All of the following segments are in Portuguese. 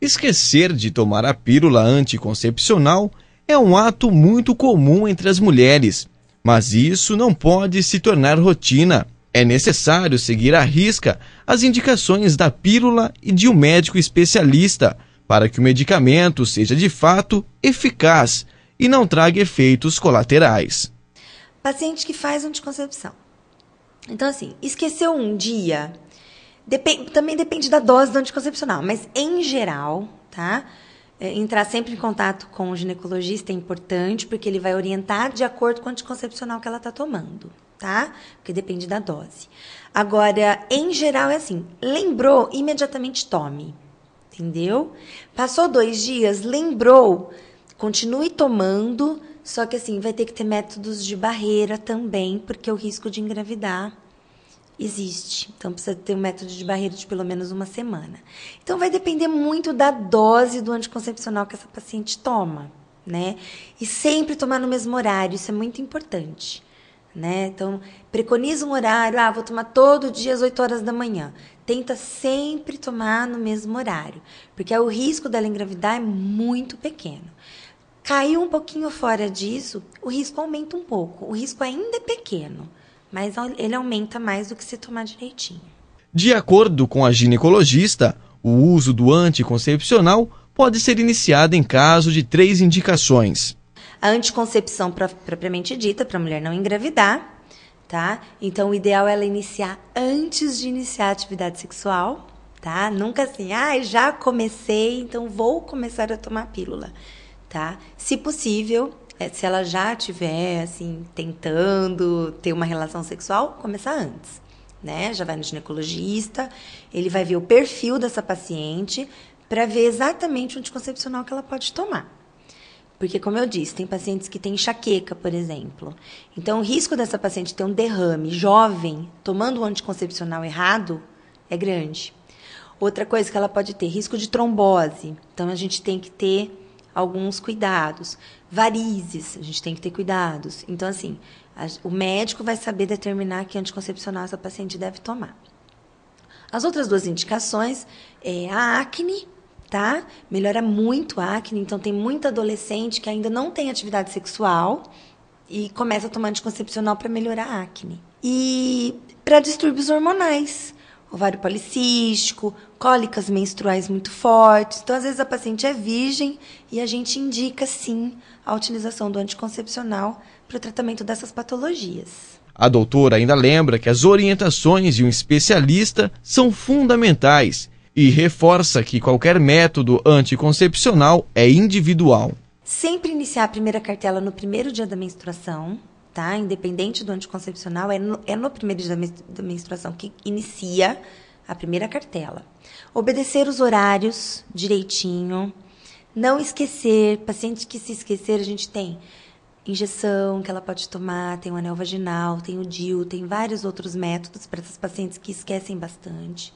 Esquecer de tomar a pílula anticoncepcional é um ato muito comum entre as mulheres, mas isso não pode se tornar rotina. É necessário seguir à risca as indicações da pílula e de um médico especialista para que o medicamento seja de fato eficaz e não traga efeitos colaterais. Paciente que faz anticoncepção. Então, assim, esqueceu um dia Depende, também depende da dose do anticoncepcional, mas em geral, tá? É, entrar sempre em contato com o ginecologista é importante, porque ele vai orientar de acordo com o anticoncepcional que ela está tomando, tá? Porque depende da dose. Agora, em geral, é assim: lembrou, imediatamente tome, entendeu? Passou dois dias, lembrou, continue tomando, só que assim, vai ter que ter métodos de barreira também, porque o risco de engravidar existe. Então precisa ter um método de barreira de pelo menos uma semana. Então vai depender muito da dose do anticoncepcional que essa paciente toma, né? E sempre tomar no mesmo horário, isso é muito importante. Né? Então, preconiza um horário, ah, vou tomar todo dia às 8 horas da manhã. Tenta sempre tomar no mesmo horário, porque o risco dela engravidar é muito pequeno. Caiu um pouquinho fora disso, o risco aumenta um pouco. O risco ainda é pequeno, mas ele aumenta mais do que se tomar direitinho. De acordo com a ginecologista, o uso do anticoncepcional pode ser iniciado em caso de três indicações. A anticoncepção propriamente dita, para a mulher não engravidar, tá? Então o ideal é ela iniciar antes de iniciar a atividade sexual, tá? Nunca assim, ah, já comecei, então vou começar a tomar pílula, tá? Se possível, é, se ela já tiver assim tentando ter uma relação sexual, começar antes, né? Já vai no ginecologista, ele vai ver o perfil dessa paciente para ver exatamente o anticoncepcional que ela pode tomar. Porque, como eu disse, tem pacientes que têm enxaqueca, por exemplo. Então, o risco dessa paciente ter um derrame jovem, tomando o um anticoncepcional errado, é grande. Outra coisa que ela pode ter, risco de trombose. Então, a gente tem que ter alguns cuidados. Varizes, a gente tem que ter cuidados. Então, assim, a, o médico vai saber determinar que anticoncepcional essa paciente deve tomar. As outras duas indicações é a acne, tá? Melhora muito a acne, então tem muita adolescente que ainda não tem atividade sexual e começa a tomar anticoncepcional para melhorar a acne. E para distúrbios hormonais, ovário policístico, cólicas menstruais muito fortes. Então, às vezes, a paciente é virgem e a gente indica, sim, a utilização do anticoncepcional para o tratamento dessas patologias. A doutora ainda lembra que as orientações de um especialista são fundamentais e reforça que qualquer método anticoncepcional é individual. Sempre iniciar a primeira cartela no primeiro dia da menstruação tá? Independente do anticoncepcional, é no, é no primeiro dia da menstruação que inicia a primeira cartela. Obedecer os horários direitinho. Não esquecer. Paciente que se esquecer, a gente tem injeção que ela pode tomar, tem o anel vaginal, tem o DIU, tem vários outros métodos para essas pacientes que esquecem bastante.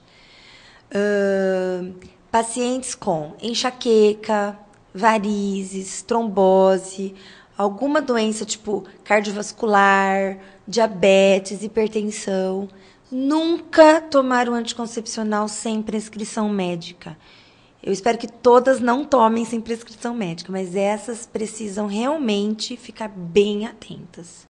Uh, pacientes com enxaqueca, varizes, trombose, alguma doença tipo cardiovascular, diabetes, hipertensão, nunca tomar um anticoncepcional sem prescrição médica. Eu espero que todas não tomem sem prescrição médica, mas essas precisam realmente ficar bem atentas.